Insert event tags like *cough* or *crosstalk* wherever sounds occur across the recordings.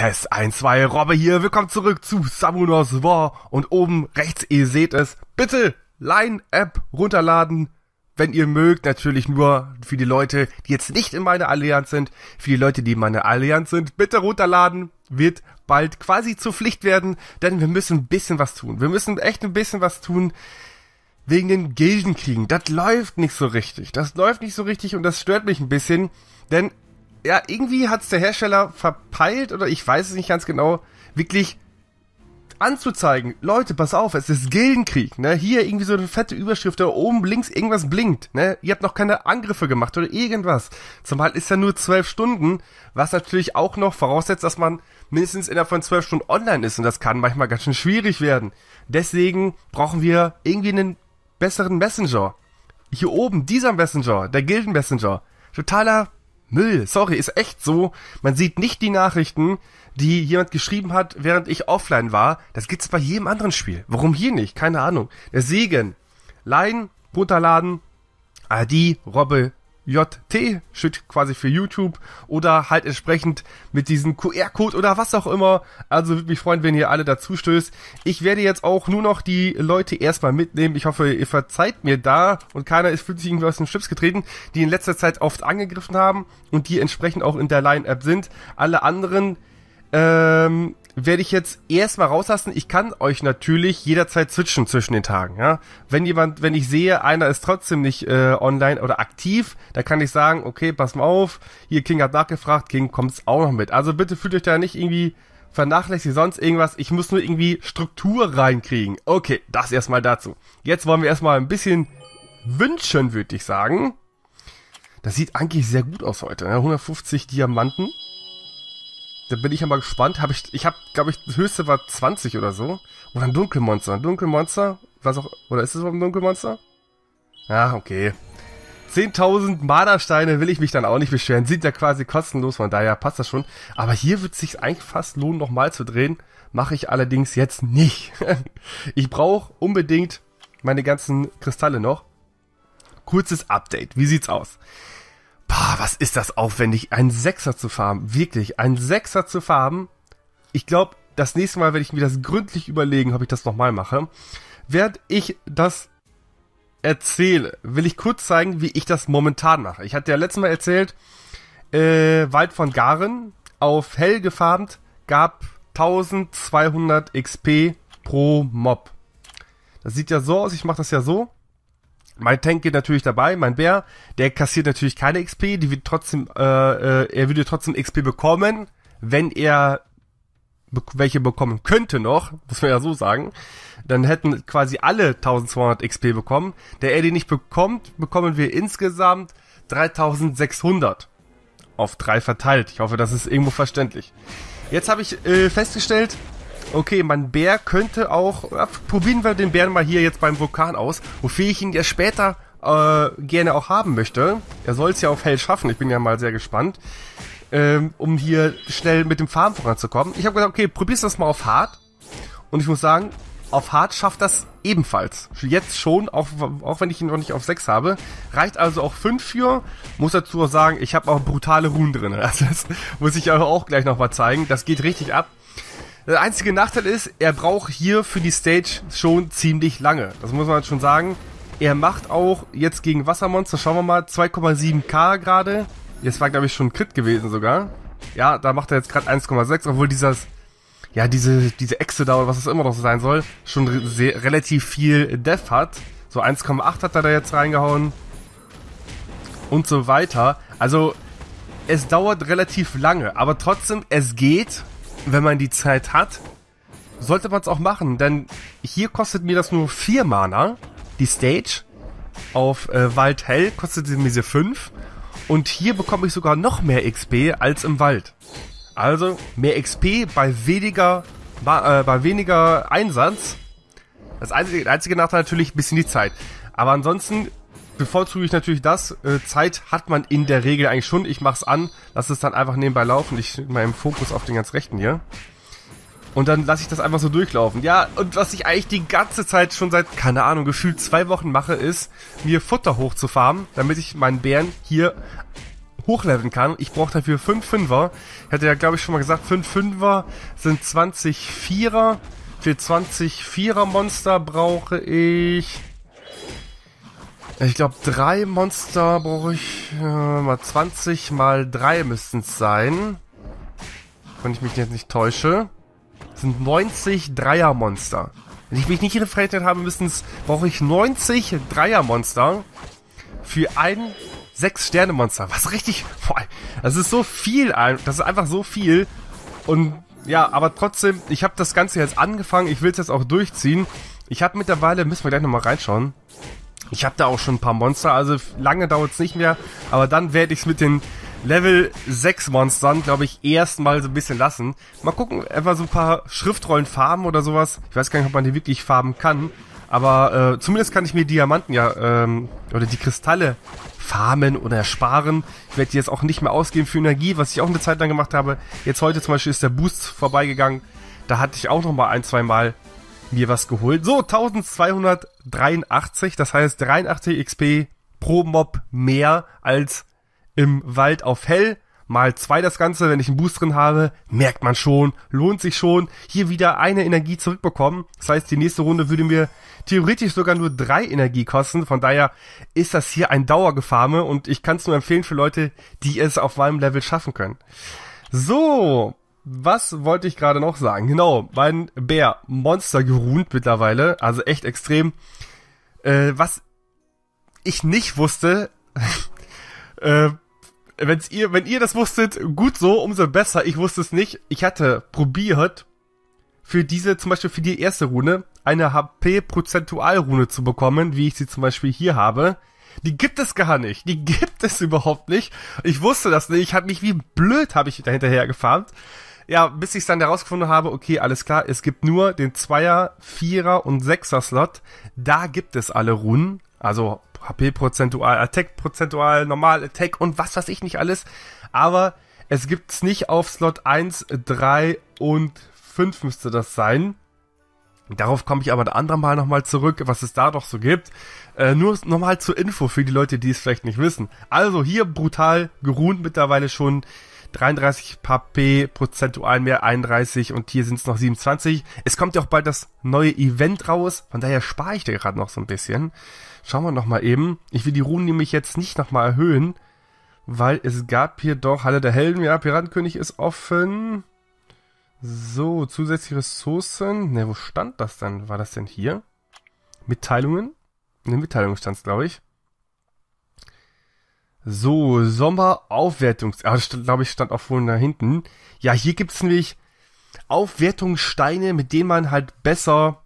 Test 1, 2, Robbe hier. Willkommen zurück zu Samunos War. Und oben rechts, ihr seht es, bitte Line-App runterladen, wenn ihr mögt. Natürlich nur für die Leute, die jetzt nicht in meiner Allianz sind. Für die Leute, die in meiner Allianz sind, bitte runterladen. Wird bald quasi zur Pflicht werden, denn wir müssen ein bisschen was tun. Wir müssen echt ein bisschen was tun wegen den Gildenkriegen. Das läuft nicht so richtig. Das läuft nicht so richtig und das stört mich ein bisschen, denn ja, irgendwie hat es der Hersteller verpeilt oder ich weiß es nicht ganz genau, wirklich anzuzeigen. Leute, pass auf, es ist Gildenkrieg, ne? Hier irgendwie so eine fette Überschrift, da oben links irgendwas blinkt, ne? Ihr habt noch keine Angriffe gemacht oder irgendwas. Zumal ist ja nur zwölf Stunden, was natürlich auch noch voraussetzt, dass man mindestens innerhalb von zwölf Stunden online ist und das kann manchmal ganz schön schwierig werden. Deswegen brauchen wir irgendwie einen besseren Messenger. Hier oben, dieser Messenger, der Gilden-Messenger. Totaler Müll. Sorry, ist echt so. Man sieht nicht die Nachrichten, die jemand geschrieben hat, während ich offline war. Das gibt's bei jedem anderen Spiel. Warum hier nicht? Keine Ahnung. Der Segen. Laien, runterladen. Adi, Robbe, JT steht quasi für YouTube oder halt entsprechend mit diesem QR-Code oder was auch immer. Also würde mich freuen, wenn ihr alle dazu stößt. Ich werde jetzt auch nur noch die Leute erstmal mitnehmen. Ich hoffe, ihr verzeiht mir da und keiner ist fühlt sich irgendwie aus den Chips getreten, die in letzter Zeit oft angegriffen haben und die entsprechend auch in der Line-App sind. Alle anderen ähm, werde ich jetzt erstmal rauslassen. Ich kann euch natürlich jederzeit switchen zwischen den Tagen. Ja? Wenn jemand, wenn ich sehe, einer ist trotzdem nicht äh, online oder aktiv, da kann ich sagen, okay, pass mal auf, hier King hat nachgefragt, King kommt's auch noch mit. Also bitte fühlt euch da nicht irgendwie vernachlässigt, sonst irgendwas. Ich muss nur irgendwie Struktur reinkriegen. Okay, das erstmal dazu. Jetzt wollen wir erstmal ein bisschen wünschen, würde ich sagen. Das sieht eigentlich sehr gut aus heute. Ne? 150 Diamanten da bin ich ja mal gespannt. Hab ich, ich habe, glaube ich, das höchste war 20 oder so. Oder ein Dunkelmonster. Ein Dunkelmonster, was auch, oder ist es überhaupt ein Dunkelmonster? Ja, okay. 10.000 Mardersteine will ich mich dann auch nicht beschweren. Sieht ja quasi kostenlos, von daher passt das schon. Aber hier wird es sich eigentlich fast lohnen, nochmal zu drehen. Mache ich allerdings jetzt nicht. *laughs* ich brauche unbedingt meine ganzen Kristalle noch. Kurzes Update. Wie sieht's aus? Bah, was ist das aufwendig, einen Sechser zu farben. Wirklich, einen Sechser zu farben. Ich glaube, das nächste Mal werde ich mir das gründlich überlegen, ob ich das nochmal mache. Während ich das erzähle, will ich kurz zeigen, wie ich das momentan mache. Ich hatte ja letztes Mal erzählt, äh, Wald von Garen auf hell gefarmt gab 1200 XP pro Mob. Das sieht ja so aus, ich mache das ja so mein Tank geht natürlich dabei, mein Bär, der kassiert natürlich keine XP, die wird trotzdem, äh, äh, er würde trotzdem XP bekommen, wenn er be welche bekommen könnte noch, muss man ja so sagen, dann hätten quasi alle 1200 XP bekommen. Der er die nicht bekommt, bekommen wir insgesamt 3600 auf drei verteilt. Ich hoffe, das ist irgendwo verständlich. Jetzt habe ich äh, festgestellt, okay, mein Bär könnte auch, ja, probieren wir den Bären mal hier jetzt beim Vulkan aus, wofür ich ihn ja später äh, gerne auch haben möchte. Er soll es ja auf Hell schaffen, ich bin ja mal sehr gespannt, ähm, um hier schnell mit dem Farm voranzukommen. Ich habe gesagt, okay, probier's das mal auf hart. Und ich muss sagen, auf hart schafft das ebenfalls. Jetzt schon, auch, auch wenn ich ihn noch nicht auf 6 habe. Reicht also auch 5 für. Muss dazu auch sagen, ich habe auch brutale Runen drin. *laughs* Also das muss ich auch gleich nochmal zeigen. Das geht richtig ab. Der einzige Nachteil ist, er braucht hier für die Stage schon ziemlich lange. Das muss man halt schon sagen. Er macht auch jetzt gegen Wassermonster, schauen wir mal, 2,7k gerade. Jetzt war, glaube ich, schon ein Crit gewesen sogar. Ja, da macht er jetzt gerade 1,6, obwohl dieses, ja, diese, diese Echse da oder was es immer noch sein soll, schon re sehr, relativ viel Death hat. So 1,8 hat er da jetzt reingehauen. Und so weiter. Also, es dauert relativ lange, aber trotzdem, es geht wenn man die Zeit hat, sollte man es auch machen, denn hier kostet mir das nur 4 Mana, die Stage. Auf äh, Wald Hell kostet sie mir 5. Und hier bekomme ich sogar noch mehr XP als im Wald. Also mehr XP bei weniger, äh, bei weniger Einsatz. Das einzige, einzige Nachteil natürlich ein bisschen die Zeit. Aber ansonsten bevorzuge ich natürlich das. Äh, Zeit hat man in der Regel eigentlich schon. Ich mache es an, lasse es dann einfach nebenbei laufen. Ich mit meinem Fokus auf den ganz rechten hier. Und dann lasse ich das einfach so durchlaufen. Ja, und was ich eigentlich die ganze Zeit schon seit, keine Ahnung, gefühlt zwei Wochen mache, ist, mir Futter hochzufarmen, damit ich meinen Bären hier hochleveln kann. Ich brauche dafür 5 Fünfer. Ich hatte ja, glaube ich, schon mal gesagt, 5 Fünfer sind 20 Vierer. Für 20 Vierer Monster brauche ich ich glaube, drei Monster brauche ich äh, mal 20 mal 3 müssten es sein. Wenn ich mich jetzt nicht täusche. Das sind 90 Dreier-Monster. Wenn ich mich nicht reflektiert habe, müssen brauche ich 90 Dreier-Monster für ein 6-Sterne-Monster. Was richtig... Boah, das ist so viel. Das ist einfach so viel. Und ja, aber trotzdem, ich habe das Ganze jetzt angefangen. Ich will es jetzt auch durchziehen. Ich habe mittlerweile... Müssen wir gleich nochmal reinschauen. Ich habe da auch schon ein paar Monster, also lange dauert es nicht mehr. Aber dann werde ich es mit den Level 6 Monstern, glaube ich, erstmal so ein bisschen lassen. Mal gucken, einfach so ein paar Schriftrollen farben oder sowas. Ich weiß gar nicht, ob man die wirklich farben kann. Aber äh, zumindest kann ich mir Diamanten ja, ähm, oder die Kristalle farmen oder ersparen. Ich werde die jetzt auch nicht mehr ausgeben für Energie, was ich auch eine Zeit lang gemacht habe. Jetzt heute zum Beispiel ist der Boost vorbeigegangen. Da hatte ich auch noch mal ein, zwei Mal mir was geholt. So, 1283, das heißt 83 XP pro Mob mehr als im Wald auf Hell. Mal zwei das Ganze, wenn ich einen Boost drin habe, merkt man schon, lohnt sich schon. Hier wieder eine Energie zurückbekommen. Das heißt, die nächste Runde würde mir theoretisch sogar nur drei Energie kosten. Von daher ist das hier ein Dauergefarme und ich kann es nur empfehlen für Leute, die es auf meinem Level schaffen können. So, was wollte ich gerade noch sagen? Genau, mein Bär, Monster geruhnt mittlerweile, also echt extrem. Äh, was ich nicht wusste, *laughs* äh, wenn's ihr, wenn ihr das wusstet, gut so, umso besser. Ich wusste es nicht. Ich hatte probiert, für diese, zum Beispiel für die erste Rune, eine hp prozentual rune zu bekommen, wie ich sie zum Beispiel hier habe. Die gibt es gar nicht. Die *laughs* gibt es überhaupt nicht. Ich wusste das nicht. Ich habe mich wie blöd habe ich dahinterher gefahren. Ja, bis ich dann herausgefunden habe, okay, alles klar, es gibt nur den Zweier, Vierer und Sechser-Slot. Da gibt es alle Runen. Also HP-Prozentual, Attack-Prozentual, Normal-Attack und was weiß ich nicht alles. Aber es gibt's nicht auf Slot 1, 3 und 5 müsste das sein. Darauf komme ich aber ein andermal nochmal zurück, was es da doch so gibt. Äh, nur nochmal zur Info für die Leute, die es vielleicht nicht wissen. Also hier brutal geruht mittlerweile schon 33 PP prozentual mehr 31 und hier sind es noch 27. Es kommt ja auch bald das neue Event raus, von daher spare ich dir gerade noch so ein bisschen. Schauen wir nochmal eben. Ich will die Runen nämlich jetzt nicht nochmal erhöhen, weil es gab hier doch Halle der Helden, ja, Piratenkönig ist offen. So, zusätzliche Ressourcen. Ne, wo stand das denn? War das denn hier? Mitteilungen? Ne, Mitteilungen stand es, glaube ich. So, Sommeraufwertungs... Ah, das glaube ich stand auch vorhin da hinten. Ja, hier gibt es nämlich Aufwertungssteine, mit denen man halt besser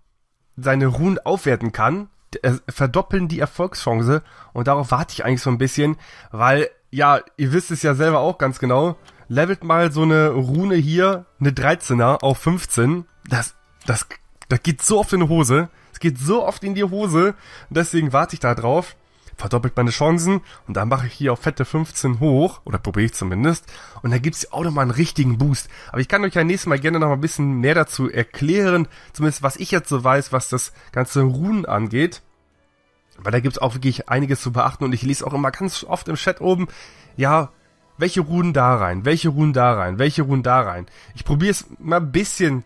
seine Runen aufwerten kann. Äh, verdoppeln die Erfolgschance. Und darauf warte ich eigentlich so ein bisschen, weil, ja, ihr wisst es ja selber auch ganz genau levelt mal so eine Rune hier, eine 13er auf 15. Das, das, das geht so oft in die Hose. Es geht so oft in die Hose. deswegen warte ich da drauf. Verdoppelt meine Chancen und dann mache ich hier auf fette 15 hoch, oder probiere ich zumindest, und dann gibt's auch nochmal einen richtigen Boost. Aber ich kann euch ja nächstes Mal gerne nochmal ein bisschen mehr dazu erklären, zumindest was ich jetzt so weiß, was das ganze Runen angeht. Weil da gibt es auch wirklich einiges zu beachten und ich lese auch immer ganz oft im Chat oben, ja, welche Runen da rein, welche Runen da rein, welche Runen da rein. Ich probiere es mal ein bisschen,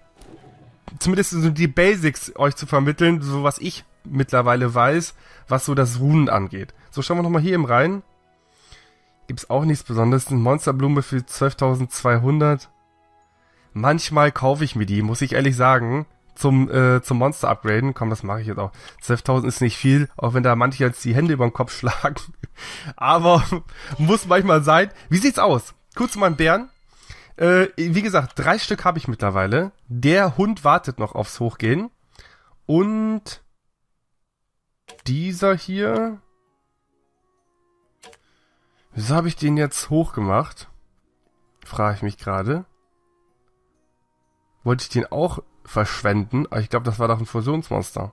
zumindest so die Basics euch zu vermitteln, so was ich mittlerweile weiß, was so das Runen angeht. So, schauen wir nochmal hier im rein. Gibt's auch nichts Besonderes. Eine Monsterblume für 12.200. Manchmal kaufe ich mir die, muss ich ehrlich sagen zum, äh, zum Monster upgraden. Komm, das mache ich jetzt auch. 12.000 ist nicht viel, auch wenn da manche jetzt die Hände über den Kopf *laughs* schlagen. Aber muss manchmal sein. Wie sieht's aus? Kurz zu meinem Bären. Äh, wie gesagt, drei Stück habe ich mittlerweile. Der Hund wartet noch aufs Hochgehen. Und dieser hier. Wieso habe ich den jetzt hochgemacht? Frage ich mich gerade. Wollte ich den auch verschwenden. Aber ich glaube, das war doch ein Fusionsmonster.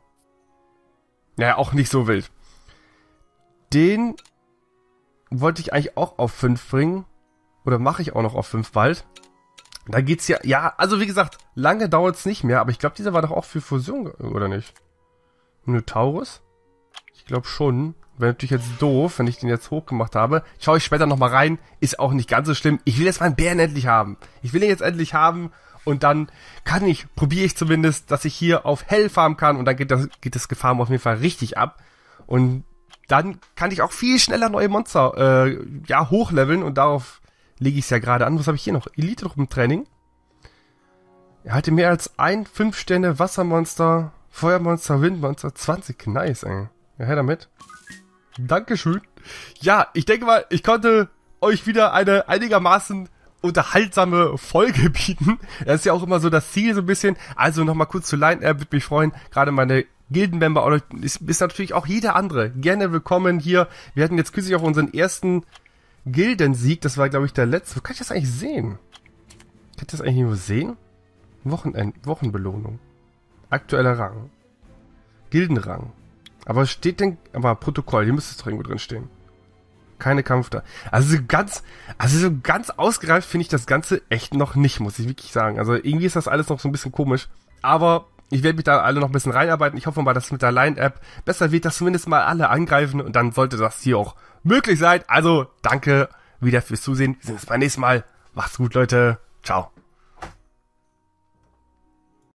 Naja, auch nicht so wild. Den wollte ich eigentlich auch auf 5 bringen. Oder mache ich auch noch auf 5 bald. Da geht's ja, ja, also wie gesagt, lange dauert's nicht mehr, aber ich glaube, dieser war doch auch für Fusion, oder nicht? Taurus? Ich glaube schon. Wäre natürlich jetzt doof, wenn ich den jetzt hochgemacht habe. Schaue ich später nochmal rein. Ist auch nicht ganz so schlimm. Ich will jetzt meinen Bären endlich haben. Ich will ihn jetzt endlich haben und dann kann ich, probiere ich zumindest, dass ich hier auf hell farmen kann und dann geht das, geht das Gefahren auf jeden Fall richtig ab. Und dann kann ich auch viel schneller neue Monster äh, ja, hochleveln und darauf lege ich es ja gerade an. Was habe ich hier noch? Elite Truppentraining. hatte mehr als ein 5 Sterne Wassermonster, Feuermonster, Windmonster. 20, nice, ey. Ja, her damit. Dankeschön. Ja, ich denke mal, ich konnte euch wieder eine einigermaßen unterhaltsame Folge *laughs* bieten. Das ist ja auch immer so das Ziel so ein bisschen. Also nochmal kurz zu Line, äh, würde mich freuen, gerade meine Gildenmember oder ist, ist natürlich auch jeder andere gerne willkommen hier. Wir hatten jetzt kürzlich auch unseren ersten Gildensieg, das war glaube ich der letzte. Wo kann ich das eigentlich sehen? Kann ich das eigentlich nur sehen? Wochenend, Wochenbelohnung. Aktueller Rang. Gildenrang. Aber steht denn, aber Protokoll, hier müsste es doch irgendwo drin stehen keine Kampf da. Also so ganz, also so ganz ausgereift finde ich das Ganze echt noch nicht, muss ich wirklich sagen. Also irgendwie ist das alles noch so ein bisschen komisch. Aber ich werde mich da alle noch ein bisschen reinarbeiten. Ich hoffe mal, dass mit der Line-App besser wird, dass zumindest mal alle angreifen und dann sollte das hier auch möglich sein. Also danke wieder fürs Zusehen. Wir sehen uns beim nächsten Mal. Macht's gut, Leute. Ciao.